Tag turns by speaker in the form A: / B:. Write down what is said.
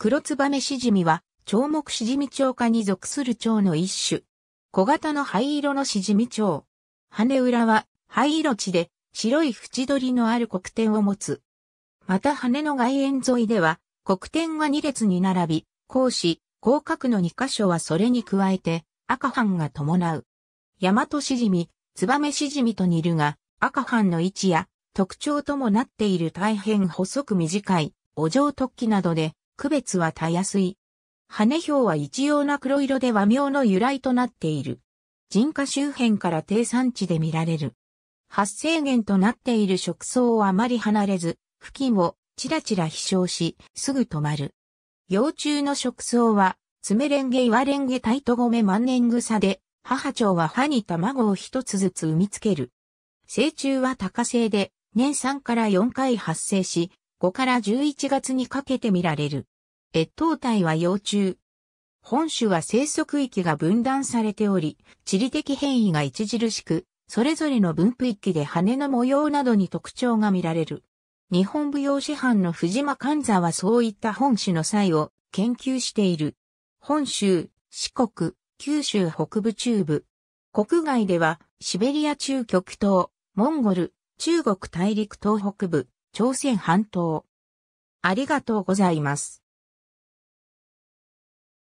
A: 黒ツバメシジミは、長
B: 目シジミ蝶科に属する蝶の一種。小型の灰色のシジミ蝶。羽裏は灰色地で白い縁取りのある黒点を持つ。また羽の外縁沿いでは黒点が2列に並び、甲子、甲殻の2箇所はそれに加えて赤斑が伴う。ヤマトシジミ、ツバメシジミと似るが、赤斑の位置や特徴ともなっている大変細く短い、お状突起などで区別はたやすい。羽表は一様な黒色で和名の由来となっている。人家周辺から低産地で見られる。発生源となっている食草をあまり離れず、付近をちらちら飛翔し、すぐ止まる。幼虫の食草は、爪レンゲ岩レンゲタイトゴメ万年草で、母鳥は歯に卵を一つずつ産みつける。成虫は多化性で、年3から4回発生し、5から11月にかけて見られる。越冬体は幼虫。本種は生息域が分断されており、地理的変異が著しく、それぞれの分布域で羽の模様などに特徴が見られる。日本舞踊師範の藤間勘座はそういった本種の際を研究している。本州、四国、九州北部中部。国外では、シベリア中極東、モンゴル、中国大陸東北部、朝鮮
A: 半島。ありがとうございます。